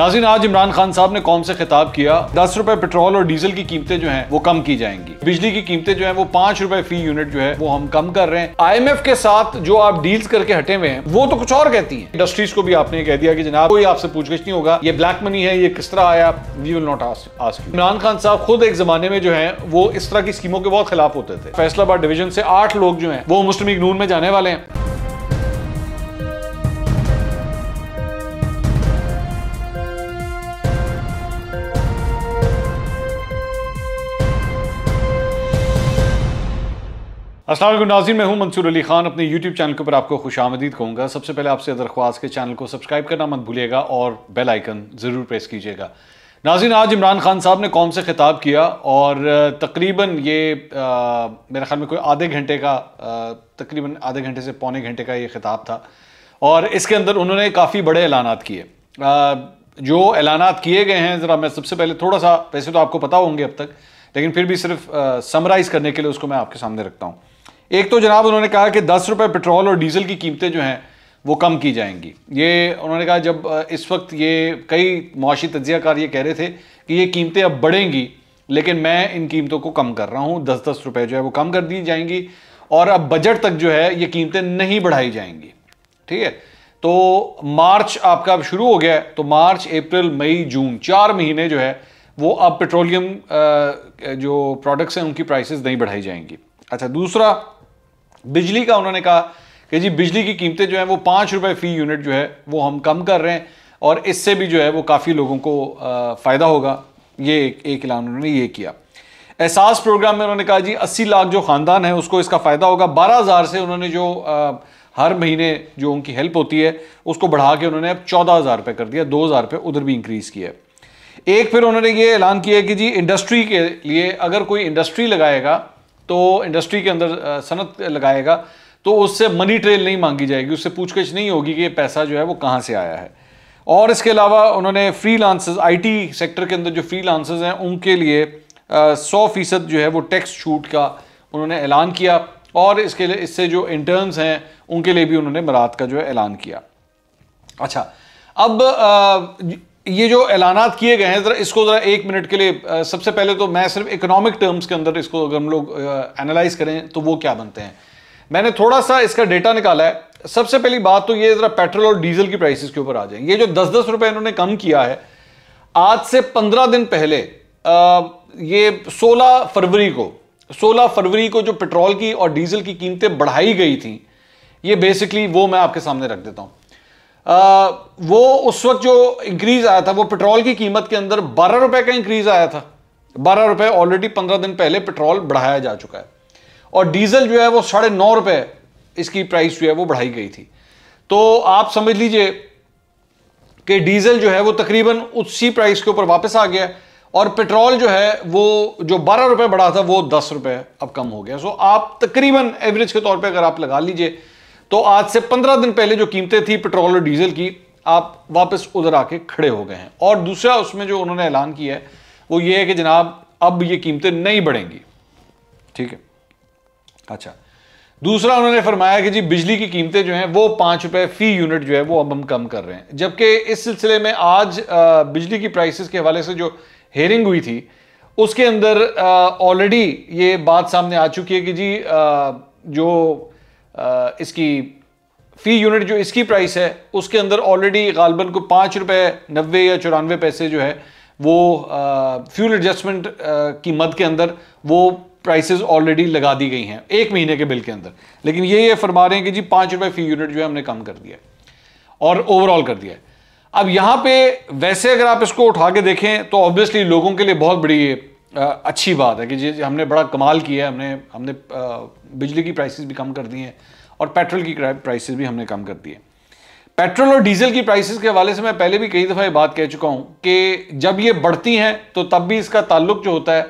नाजिन आज इमरान खान साहब ने कौन से खिताब किया दस रुपए पेट्रोल और डीजल की कीमतें जो हैं वो कम की जाएंगी बिजली की कीमतें जो हैं वो पांच रुपए फी यूनिट जो है वो हम कम कर रहे हैं आईएमएफ के साथ जो आप डील्स करके हटे हुए हैं वो तो कुछ और कहती हैं इंडस्ट्रीज को भी आपने कह दिया कि जनाब कोई आपसे पूछ नहीं होगा ये ब्लैक मनी है ये किस तरह आया we will not ask Imran Khan साहब खुद एक जमाने में जो है वो इस तरह की स्कीमों के बहुत खिलाफ होते थे फैसलाबाद डिवीजन से आठ लोग जो है वो मुस्लिम लीग नून में जाने वाले हैं असल नाज़िन मैं हूं मंसूर अली खान अपने YouTube चैनल के ऊपर आपको खुश आमदीद कहूँगा सबसे पहले आपसे दरख्वास्त के चैनल को सब्सक्राइब करना मत भूलिएगा और बेल आइकन ज़रूर प्रेस कीजिएगा नाजिन आज इमरान खान साहब ने कौम से खिताब किया और तकरीबन ये आ, मेरे ख्याल में कोई आधे घंटे का तकरीबन आधे घंटे से पौने घंटे का ये खिताब था और इसके अंदर उन्होंने काफ़ी बड़े ऐलान किए जो ऐलान किए गए हैं ज़रा मैं सबसे पहले थोड़ा सा वैसे तो आपको पता होंगे अब तक लेकिन फिर भी सिर्फ समराइज़ करने के लिए उसको मैं आपके सामने रखता हूँ एक तो जनाब उन्होंने कहा कि दस रुपये पेट्रोल और डीजल की कीमतें जो हैं वो कम की जाएंगी ये उन्होंने कहा जब इस वक्त ये कई मुआशी तजियाकार ये कह रहे थे कि ये कीमतें अब बढ़ेंगी लेकिन मैं इन कीमतों को कम कर रहा हूँ दस दस रुपये जो है वो कम कर दी जाएंगी और अब बजट तक जो है ये कीमतें नहीं बढ़ाई जाएंगी ठीक है तो मार्च आपका अब शुरू हो गया है तो मार्च अप्रैल मई जून चार महीने जो है वो अब पेट्रोलियम जो प्रोडक्ट्स हैं उनकी प्राइसेस नहीं बढ़ाई जाएंगी अच्छा दूसरा बिजली का उन्होंने कहा कि जी बिजली की कीमतें जो हैं वो पाँच रुपये फ़ी यूनिट जो है वो हम कम कर रहे हैं और इससे भी जो है वो काफ़ी लोगों को फ़ायदा होगा ये एक ऐलान उन्होंने ये किया एहसास प्रोग्राम में उन्होंने कहा जी अस्सी लाख जो ख़ानदान है उसको इसका फ़ायदा होगा बारह हज़ार से उन्होंने जो आ, हर महीने जो उनकी हेल्प होती है उसको बढ़ा के उन्होंने अब चौदह हज़ार रुपये कर दिया दो हज़ार रुपये उधर भी इंक्रीज़ किया है एक फिर उन्होंने ये ऐलान किया कि जी इंडस्ट्री के लिए अगर कोई इंडस्ट्री लगाएगा तो इंडस्ट्री के अंदर सनत लगाएगा तो उससे मनी ट्रेल नहीं मांगी जाएगी उससे पूछगछ नहीं होगी कि ये पैसा जो है वो कहाँ से आया है और इसके अलावा उन्होंने फ्री लांसर्स आई सेक्टर के अंदर जो फ्री हैं उनके लिए सौ फीसद जो है वो टैक्स छूट का उन्होंने ऐलान किया और इसके लिए इससे जो इंटर्न्स हैं उनके लिए भी उन्होंने मरात का जो है ऐलान किया अच्छा अब ये जो ऐलानात किए गए हैं ज़रा इसको ज़रा एक मिनट के लिए सबसे पहले तो मैं सिर्फ इकोनॉमिक टर्म्स के अंदर इसको अगर हम लोग एनालाइज करें तो वो क्या बनते हैं मैंने थोड़ा सा इसका डेटा निकाला है सबसे पहली बात तो ये ज़रा पेट्रोल और डीजल की प्राइसेस के ऊपर आ जाए ये जो दस दस रुपये इन्होंने कम किया है आज से पंद्रह दिन पहले आ, ये सोलह फरवरी को सोलह फरवरी को जो पेट्रोल की और डीजल की कीमतें बढ़ाई गई थी ये बेसिकली वो मैं आपके सामने रख देता हूँ आ, वो उस वक्त जो इंक्रीज आया था वो पेट्रोल की कीमत के अंदर बारह रुपए का इंक्रीज आया था बारह रुपए ऑलरेडी पंद्रह दिन पहले पेट्रोल बढ़ाया जा चुका है और डीजल जो है वो साढ़े नौ रुपए इसकी प्राइस जो है वो बढ़ाई गई थी तो आप समझ लीजिए कि डीजल जो है वो तकरीबन उसी प्राइस के ऊपर वापस आ गया और पेट्रोल जो है वो जो बारह रुपए बढ़ा था वो दस रुपए अब कम हो गया सो आप तकरीबन एवरेज के तौर पे अगर आप लगा लीजिए तो आज से पंद्रह दिन पहले जो कीमतें थी पेट्रोल और डीजल की आप वापस उधर आके खड़े हो गए हैं और दूसरा उसमें जो उन्होंने ऐलान किया है वो ये है कि जनाब अब ये कीमतें नहीं बढ़ेंगी ठीक है अच्छा दूसरा उन्होंने फरमाया कि जी बिजली की कीमतें जो हैं वो पाँच रुपये फ़ी यूनिट जो है वो अब हम कम कर रहे हैं जबकि इस सिलसिले में आज बिजली की प्राइसेस के हवाले से जो हेयरिंग हुई थी उसके अंदर ऑलरेडी ये बात सामने आ चुकी है कि जी जो इसकी फ़ी यूनिट जो इसकी प्राइस है उसके अंदर ऑलरेडी गालबन को पाँच रुपये नब्बे या चौरानवे पैसे जो है वो फ्यूल एडजस्टमेंट की मद के अंदर वो प्राइसेस ऑलरेडी लगा दी गई हैं एक महीने के बिल के अंदर लेकिन ये ये फरमा रहे हैं कि जी पाँच रुपये फ़ी यूनिट जो है हमने कम कर दिया और ओवरऑल कर दिया अब यहाँ पे वैसे अगर आप इसको उठा के देखें तो ऑब्वियसली लोगों के लिए बहुत बड़ी अच्छी बात है कि जी हमने बड़ा कमाल किया है हमने हमने बिजली की प्राइसेस भी कम कर दी हैं और पेट्रोल की प्राइसेस भी हमने कम कर दी हैं पेट्रोल और डीजल की प्राइसेस के हवाले से मैं पहले भी कई दफ़ा ये बात कह चुका हूँ कि जब ये बढ़ती हैं तो तब भी इसका ताल्लुक जो होता है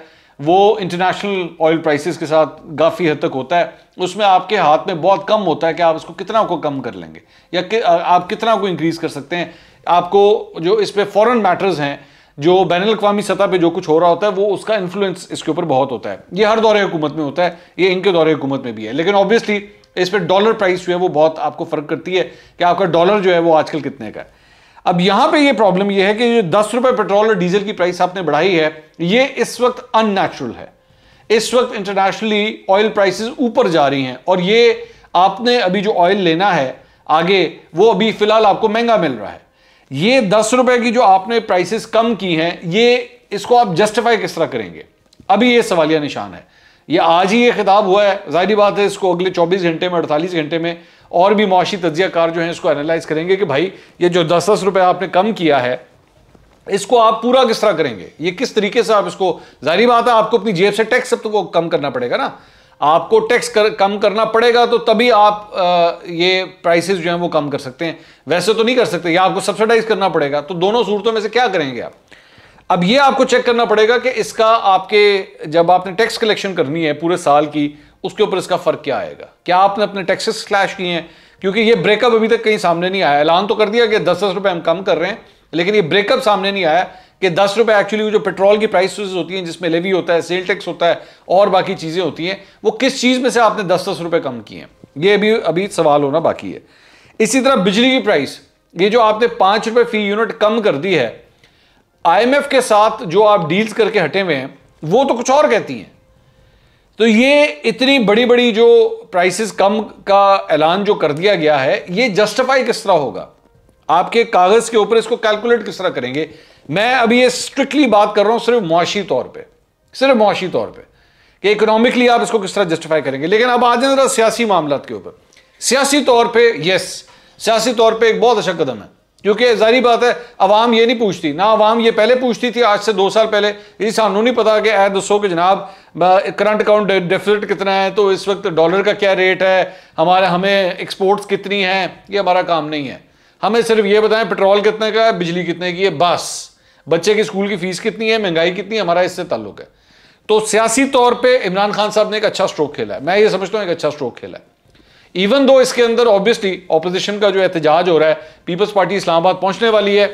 वो इंटरनेशनल ऑयल प्राइसेस के साथ काफ़ी हद तक होता है उसमें आपके हाथ में बहुत कम होता है कि आप इसको कितना को कम कर लेंगे या कि, आप कितना को इंक्रीज़ कर सकते हैं आपको जो इस पर फॉरन मैटर्स हैं जो बैन अवी सतह पर जो कुछ हो रहा होता है वो उसका इन्फ्लुएंस इसके ऊपर बहुत होता है ये हर दौरे हुकूमत में होता है ये इनके दौरे हुकूमत में भी है लेकिन ऑब्वियसली इस पर डॉलर प्राइस जो है वो बहुत आपको फर्क करती है कि आपका डॉलर जो है वो आजकल कितने का है अब यहां पे ये प्रॉब्लम ये है कि जो दस रुपए पेट्रोल और डीजल की प्राइस आपने बढ़ाई है ये इस वक्त अननेचुरल है इस वक्त इंटरनेशनली ऑयल प्राइसेस ऊपर जा रही हैं और ये आपने अभी जो ऑयल लेना है आगे वो अभी फिलहाल आपको महंगा मिल रहा है ये दस रुपए की जो आपने प्राइसेस कम की हैं ये इसको आप जस्टिफाई किस तरह करेंगे अभी ये सवालिया निशान है ये आज ही ये खिताब हुआ है जाहिर बात है इसको अगले 24 घंटे में 48 घंटे में और भी मुआशी तजियाकार जो हैं इसको एनालाइज करेंगे कि भाई ये जो दस दस रुपये आपने कम किया है इसको आप पूरा किस तरह करेंगे ये किस तरीके से आप इसको जाहिर बात है आपको अपनी जेब से टैक्स सब तो वो कम करना पड़ेगा ना आपको टैक्स कर, कम करना पड़ेगा तो तभी आप आ, ये प्राइसेस जो हैं वो कम कर सकते हैं वैसे तो नहीं कर सकते या आपको सब्सिडाइज करना पड़ेगा तो दोनों सूरतों में से क्या करेंगे आप अब ये आपको चेक करना पड़ेगा कि इसका आपके जब आपने टैक्स कलेक्शन करनी है पूरे साल की उसके ऊपर इसका फर्क क्या आएगा क्या आपने अपने टैक्सेस क्लैश किए हैं क्योंकि ये ब्रेकअप अभी तक कहीं सामने नहीं आया ऐलान तो कर दिया कि दस दस रुपए हम कम कर रहे हैं लेकिन ये ब्रेकअप सामने नहीं आया कि दस रुपए एक्चुअली जो पेट्रोल की प्राइस होती हैं जिसमें लेवी होता है सेल टैक्स होता है और बाकी चीज़ें होती हैं वो किस चीज़ में से आपने दस दस रुपए कम किए ये अभी अभी सवाल होना बाकी है इसी तरह बिजली की प्राइस ये जो आपने पांच रुपए फी यूनिट कम कर दी है आईएमएफ के साथ जो आप डील्स करके हटे हुए हैं वो तो कुछ और कहती हैं तो ये इतनी बड़ी बड़ी जो प्राइसेस कम का ऐलान जो कर दिया गया है ये जस्टिफाई किस तरह होगा आपके कागज के ऊपर इसको कैलकुलेट किस तरह करेंगे मैं अभी ये स्ट्रिक्टली बात कर रहा हूं सिर्फ मुआशी तौर पर सिर्फ मुआशी तौर पर कि इकोनॉमिकली आप इसको किस तरह जस्टिफाई करेंगे लेकिन अब आ जाए जरा सियासी मामला के ऊपर सियासी तौर पर यस सियासी तौर पर एक बहुत अच्छा कदम है क्योंकि जारी बात है अवाम ये नहीं पूछती ना अवाम ये पहले पूछती थी आज से दो साल पहले ये सामू नहीं पता कि ऐ दसो कि जनाब करंट अकाउंट डेफिसिट कितना है तो इस वक्त डॉलर का क्या रेट है हमारे हमें एक्सपोर्ट्स कितनी हैं ये हमारा काम नहीं है हमें सिर्फ ये बताएं पेट्रोल कितने का है बिजली कितने की है बस बच्चे की स्कूल की फीस कितनी है महंगाई कितनी है हमारा इससे ताल्लुक है तो सियासी तौर पे इमरान खान साहब ने एक अच्छा स्ट्रोक खेला है मैं ये समझता हूँ एक अच्छा स्ट्रोक खेला है इवन दो इसके अंदर ऑब्वियसली ऑपोजिशन का जो एहतजाज हो रहा है पीपल्स पार्टी इस्लामाबाद पहुंचने वाली है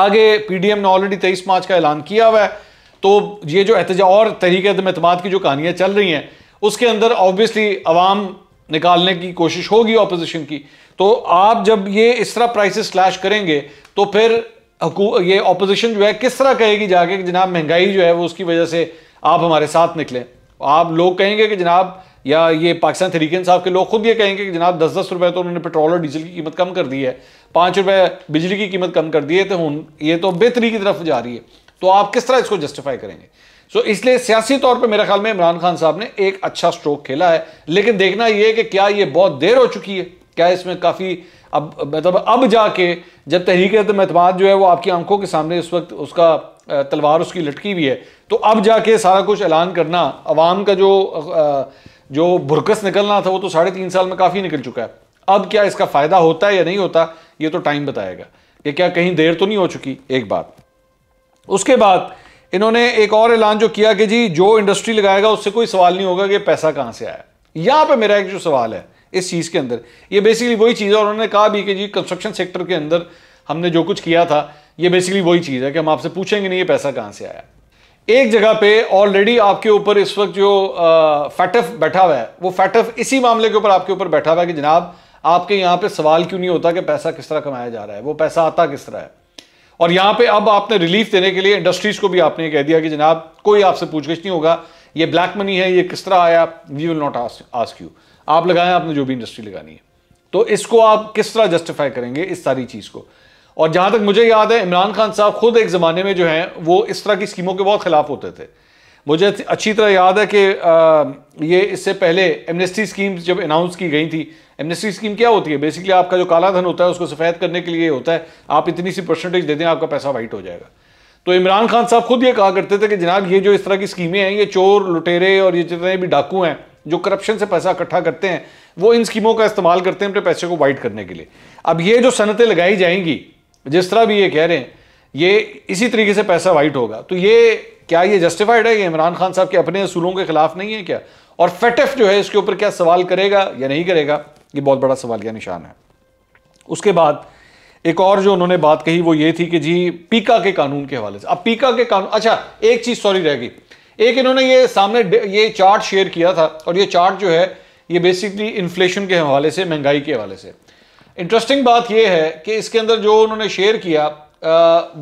आगे पीडीएम ने ऑलरेडी तेईस मार्च का ऐलान किया हुआ है तो ये जो एहतजा और तहरीक अदमतमाद की जो कहानियां चल रही हैं उसके अंदर ऑब्वियसली आवाम निकालने की कोशिश होगी ऑपोजिशन की तो आप जब ये इस तरह प्राइसिस स्लैश करेंगे तो फिर ये अपोजिशन जो है किस तरह कहेगी जाके कि जनाब महंगाई जो है वो उसकी वजह से आप हमारे साथ निकलें आप लोग कहेंगे कि जनाब या ये पाकिस्तान तरीके साहब के लोग खुद ये कहेंगे कि जनाब दस दस रुपए तो उन्होंने पेट्रोल और डीजल की कीमत कम कर दी है पाँच रुपए बिजली की कीमत कम कर दी है तो ये तो बेहतरी की तरफ जा रही है तो आप किस तरह इसको जस्टिफाई करेंगे सो इसलिए सियासी तौर पर मेरे ख्याल में इमरान खान साहब ने एक अच्छा स्ट्रोक खेला है लेकिन देखना यह कि क्या ये बहुत देर हो चुकी है क्या इसमें काफ़ी अब मतलब अब जाके जब तहरीक अतमाद जो है वो आपकी आंखों के सामने इस वक्त उसका तलवार उसकी लटकी हुई है तो अब जाके सारा कुछ ऐलान करना अवाम का जो जो भुरकस निकलना था वो तो साढ़े तीन साल में काफ़ी निकल चुका है अब क्या इसका फ़ायदा होता है या नहीं होता ये तो टाइम बताएगा कि क्या कहीं देर तो नहीं हो चुकी एक बात उसके बाद इन्होंने एक और ऐलान जो किया कि जी जो इंडस्ट्री लगाएगा उससे कोई सवाल नहीं होगा कि पैसा कहाँ से आया यहाँ पर मेरा एक जो सवाल है इस चीज़ के अंदर ये बेसिकली वही चीज़ है और उन्होंने कहा भी कि जी कंस्ट्रक्शन सेक्टर के अंदर हमने जो कुछ किया था ये बेसिकली वही चीज़ है कि हम आपसे पूछेंगे नहीं ये पैसा कहाँ से आया एक जगह पे ऑलरेडी आपके ऊपर इस वक्त जो फैटफ बैठा हुआ है वो फैटफ इसी मामले के ऊपर आपके ऊपर बैठा हुआ है कि जनाब आपके यहाँ पे सवाल क्यों नहीं होता कि पैसा किस तरह कमाया जा रहा है वो पैसा आता किस तरह है और यहाँ पे अब आपने रिलीफ देने के लिए इंडस्ट्रीज को भी आपने कह दिया कि जनाब कोई आपसे पूछगिछ नहीं होगा ये ब्लैक मनी है ये किस तरह आया we will not ask you आप लगाएं आपने जो भी इंडस्ट्री लगानी है तो इसको आप किस तरह जस्टिफाई करेंगे इस सारी चीज़ को और जहां तक मुझे याद है इमरान खान साहब खुद एक ज़माने में जो है वो इस तरह की स्कीमों के बहुत खिलाफ होते थे मुझे अच्छी तरह याद है कि ये इससे पहले एमनेस्टी स्कीम जब अनाउंस की गई थी एमनेस्टी स्कीम क्या होती है बेसिकली आपका जो काला धन होता है उसको सफ़ेद करने के लिए होता है आप इतनी सी परसेंटेज दे दें आपका पैसा वाइट हो जाएगा तो इमरान खान साहब खुद ये कहा करते थे कि जनाब ये जो इस तरह की स्कीमें हैं ये चोर लुटेरे और ये जितने भी डाकू हैं जो करप्शन से पैसा इकट्ठा करते हैं वो इन स्कीमों का इस्तेमाल करते हैं अपने पैसे को वाइट करने के लिए अब ये जो सनतें लगाई जाएंगी जिस तरह भी ये कह रहे हैं ये इसी तरीके से पैसा वाइट होगा तो ये क्या ये जस्टिफाइड है ये इमरान खान साहब के अपने असूलों के खिलाफ नहीं है क्या और फेटफ जो है इसके ऊपर क्या सवाल करेगा या नहीं करेगा ये बहुत बड़ा सवाल या निशान है उसके बाद एक और जो उन्होंने बात कही वो ये थी कि जी पीका के कानून के हवाले से अब पीका के कानून अच्छा एक चीज सॉरी रहेगी एक इन्होंने ये सामने ये चार्ट शेयर किया था और ये चार्ट जो है ये बेसिकली इन्फ्लेशन के हवाले से महंगाई के हवाले से इंटरेस्टिंग बात यह है कि इसके अंदर जो उन्होंने शेयर किया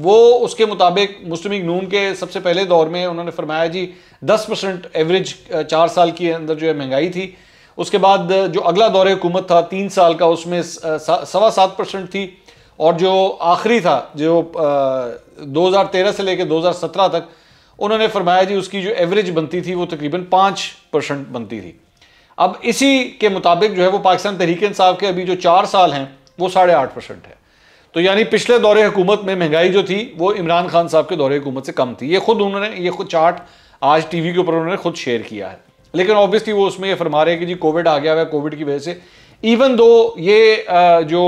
वो उसके मुताबिक मुस्लिम नून के सबसे पहले दौर में उन्होंने फरमाया जी 10 परसेंट एवरेज चार साल के अंदर जो है महंगाई थी उसके बाद जो अगला दौर हुकूमत था तीन साल का उसमें सवा सात परसेंट थी और जो आखिरी था जो 2013 से लेकर 2017 तक उन्होंने फरमाया जी उसकी जो एवरेज बनती थी वो तकरीबन पाँच परसेंट बनती थी अब इसी के मुताबिक जो है वो पाकिस्तान तहरीक इंसाफ के अभी जो चार साल हैं वो साढ़े आठ परसेंट है तो यानी पिछले दौरे हुकूमत में महंगाई जो थी वो इमरान खान साहब के दौरे हुकूमत से कम थी ये खुद उन्होंने ये खुद चार्ट आज टी के ऊपर उन्होंने खुद शेयर किया है लेकिन ऑब्वियसली वो उसमें ये फरमा रहे हैं कि जी कोविड आ गया हुआ है कोविड की वजह से इवन दो ये जो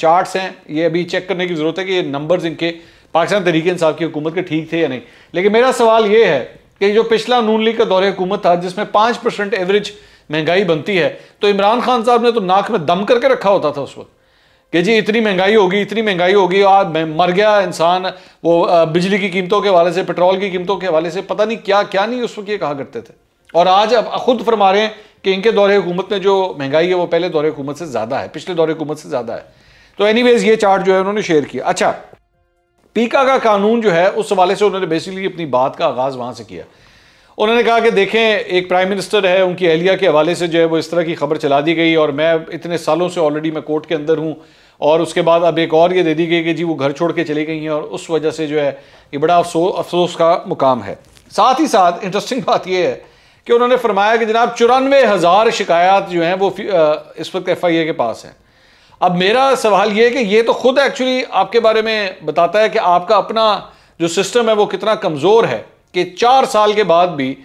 चार्ट्स हैं ये अभी चेक करने की ज़रूरत है कि ये नंबर्स इनके पाकिस्तान तरीके इंसाफ की हुकूमत के ठीक थे या नहीं लेकिन मेरा सवाल ये है कि जो पिछला नून लीग का दौरे हुकूमत था जिसमें पाँच परसेंट एवरेज महंगाई बनती है तो इमरान खान साहब ने तो नाक में दम करके रखा होता था उस वक्त कि जी इतनी महंगाई होगी इतनी महंगाई होगी आज मर गया इंसान वो बिजली की कीमतों के हवाले से पेट्रोल की कीमतों के हवाले से पता नहीं क्या क्या नहीं उस वक्त ये कहा करते थे और आज अब खुद फरमा रहे हैं कि इनके दौरे हुकूमत में जो महंगाई है वो पहले दौरे हुकूमत से ज़्यादा है पिछले दौरे हुकूमत से ज़्यादा है तो एनी ये चार्ट जो है उन्होंने शेयर किया अच्छा पीका का कानून जो है उस हवाले से उन्होंने बेसिकली अपनी बात का आगाज़ वहाँ से किया उन्होंने कहा कि देखें एक प्राइम मिनिस्टर है उनकी एहलिया के हवाले से जो है वो इस तरह की खबर चला दी गई और मैं इतने सालों से ऑलरेडी मैं कोर्ट के अंदर हूँ और उसके बाद अब एक और ये दे दी गई कि जी वो घर छोड़ के चली गई हैं और उस वजह से जो है ये बड़ा अफसोस अफसोस का मुकाम है साथ ही साथ इंटरेस्टिंग बात यह है कि उन्होंने फरमाया कि जनाब चौरानवे हज़ार शिकायत जो हैं वो इस वक्त एफ आई ए के पास हैं अब मेरा सवाल यह है कि ये तो खुद एक्चुअली आपके बारे में बताता है कि आपका अपना जो सिस्टम है वो कितना कमज़ोर है कि चार साल के बाद भी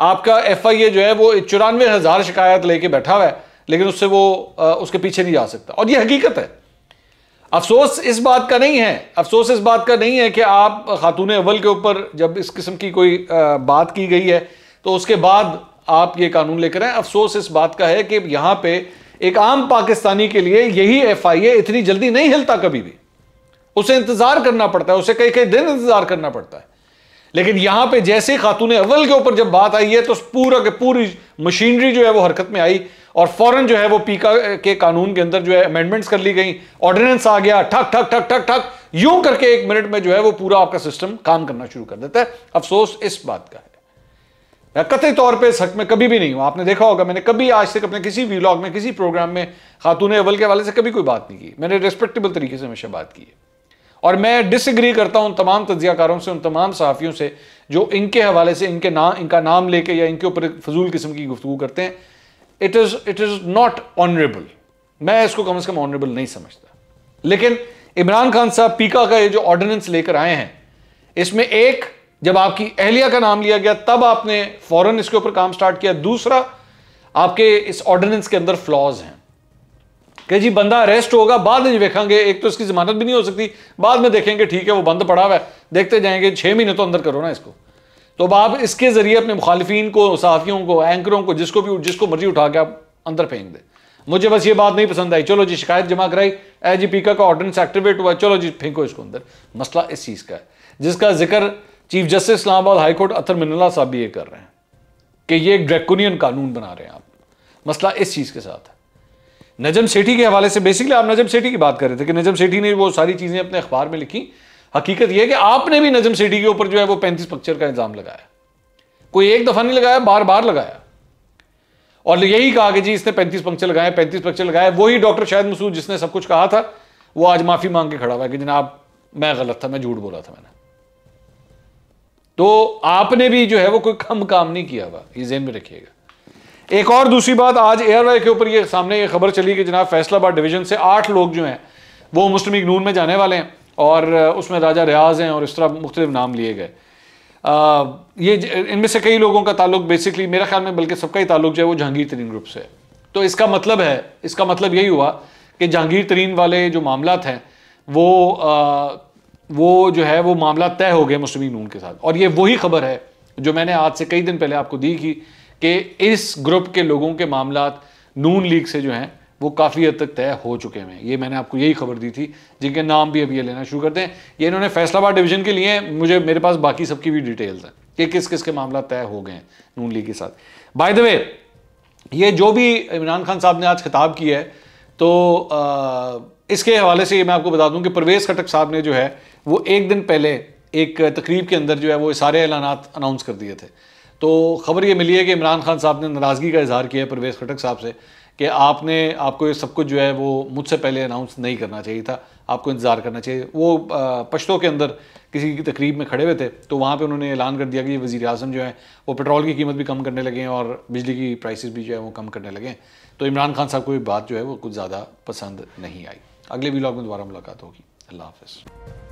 आपका एफ आई ए जो है वो चौरानवे हज़ार शिकायत लेके बैठा हुआ है लेकिन उससे वो उसके पीछे नहीं जा सकता और ये हकीकत है अफसोस इस बात का नहीं है अफसोस इस बात का नहीं है कि आप खातून अव्वल के ऊपर जब इस किस्म की कोई बात की गई है तो उसके बाद आप ये कानून लेकर आए अफसोस इस बात का है कि यहाँ पे एक आम पाकिस्तानी के लिए यही एफ आई ए इतनी जल्दी नहीं हिलता कभी भी उसे इंतजार करना पड़ता है उसे कई कई दिन इंतजार करना पड़ता है लेकिन यहां पे जैसे खातून अव्वल के ऊपर जब बात आई है तो पूरा के पूरी मशीनरी जो है वो हरकत में आई और फौरन जो है वो पीका के कानून के अंदर जो है अमेंडमेंट्स कर ली गई ऑर्डिनेंस आ गया ठक ठक ठक ठक ठक यूं करके एक मिनट में जो है वो पूरा आपका सिस्टम काम करना शुरू कर देता है अफसोस इस बात का मैं कथित तौर पे सच में कभी भी नहीं हूँ आपने देखा होगा मैंने कभी आज तक अपने किसी व्लॉग में किसी प्रोग्राम में खातून अवल के हवाले से कभी कोई बात नहीं की मैंने रिस्पेक्टेबल तरीके से हमेशा बात की है और मैं डिसग्री करता हूँ उन तमाम तजियाकारों से उन तमाम सहाफ़ियों से जो इनके हवाले से इनके नाम इनका नाम लेके या इनके ऊपर फजूल किस्म की गुफ्तु करते हैं it is it is not honourable मैं इसको कम अज कम ऑनरेबल नहीं समझता लेकिन इमरान खान साहब पीका का ये जो ऑर्डिनेंस लेकर आए हैं इसमें एक जब आपकी अहलिया का नाम लिया गया तब आपने फौरन इसके ऊपर काम स्टार्ट किया दूसरा आपके इस ऑर्डिनेंस के अंदर फ्लॉज हैं कि जी बंदा अरेस्ट होगा बाद में देखेंगे एक तो इसकी जमानत भी नहीं हो सकती बाद में देखेंगे ठीक है वो बंद पड़ा हुआ है देखते जाएंगे छह महीने तो अंदर करो ना इसको तो अब आप इसके जरिए अपने मुखालिफिन को साफियों को एंकरों को जिसको भी जिसको मर्जी उठा के आप अंदर फेंक दें मुझे बस ये बात नहीं पसंद आई चलो जी शिकायत जमा कराई ए जी पी का ऑर्डिनेंस एक्टिवेट हुआ चलो जी फेंको इसको अंदर मसला इस चीज़ का है जिसका जिक्र chief justice Islamabad high court Athar Minallah साहब भी ये कर रहे हैं कि ये एक ड्रैकोनियन कानून बना रहे हैं आप मसला इस चीज़ के साथ है नजम सेठी के हवाले से बेसिकली आप नजम सेठी की बात कर रहे थे कि नजम सेठी ने वो सारी चीज़ें अपने अखबार में लिखी हकीकत यह है कि आपने भी नजम सेठी के ऊपर जो है वो पैंतीस पक्चर का इंजाम लगाया कोई एक दफ़ा नहीं लगाया बार बार लगाया और यही कहा कि जी इसने पैंतीस पंक्चर लगाए पैंतीस पंक्चर लगाए वही डॉक्टर शाहिद मसूद जिसने सब कुछ कहा था वो आज माफ़ी मांग के खड़ा हुआ है कि जनाब मैं गलत था मैं झूठ बोला था मैंने तो आपने भी जो है वो कोई कम काम नहीं किया हुआ ये जेन में रखिएगा एक और दूसरी बात आज एयरवे के ऊपर ये सामने ये खबर चली कि जनाब फैसलाबाद डिवीजन से आठ लोग जो हैं वो मुस्लिम नून में जाने वाले हैं और उसमें राजा रियाज हैं और इस तरह मुख्तलिफ नाम लिए गए ये इनमें से कई लोगों का ताल्लुक बेसिकली मेरे ख्याल में बल्कि सबका ही ताल्लुक जो है वो जहांगीर तरीन ग्रुप से है तो इसका मतलब है इसका मतलब यही हुआ कि जहांगीर तरीन वाले जो मामला हैं वो वो जो है वो मामला तय हो गया मुस्लिम नून के साथ और ये वही खबर है जो मैंने आज से कई दिन पहले आपको दी थी कि इस ग्रुप के लोगों के मामला नून लीग से जो हैं वो काफ़ी हद तक तय हो चुके हैं ये मैंने आपको यही खबर दी थी जिनके नाम भी अब ये लेना शुरू करते हैं ये इन्होंने फैसलाबाद डिवीजन के लिए मुझे मेरे पास बाकी सबकी भी डिटेल्स हैं कि किस किस के मामला तय हो गए हैं नून लीग के साथ बाय द वे ये जो भी इमरान खान साहब ने आज खिताब किया है तो आ, इसके हवाले से ये मैं आपको बता दूं कि परवेज़ खटक साहब ने जो है वो एक दिन पहले एक तकरीब के अंदर जो है वो सारे ऐलान अनाउंस कर दिए थे तो खबर ये मिली है कि इमरान खान साहब ने नाराज़गी का इजहार किया है परवेज़ खटक साहब से कि आपने आपको ये सब कुछ जो है वो मुझसे पहले अनाउंस नहीं करना चाहिए था आपको इंतज़ार करना चाहिए वो पश्तो के अंदर किसी की तकरीब में खड़े हुए थे तो वहाँ पे उन्होंने ऐलान कर दिया कि वज़ी अजम जो है वो पेट्रोल की कीमत भी कम करने लगे हैं और बिजली की प्राइसेस भी जो है वो कम करने लगे हैं तो इमरान खान साहब को ये बात जो है वो कुछ ज़्यादा पसंद नहीं आई अगले व्लॉग में दोबारा मुलाकात होगी अल्लाह हाफ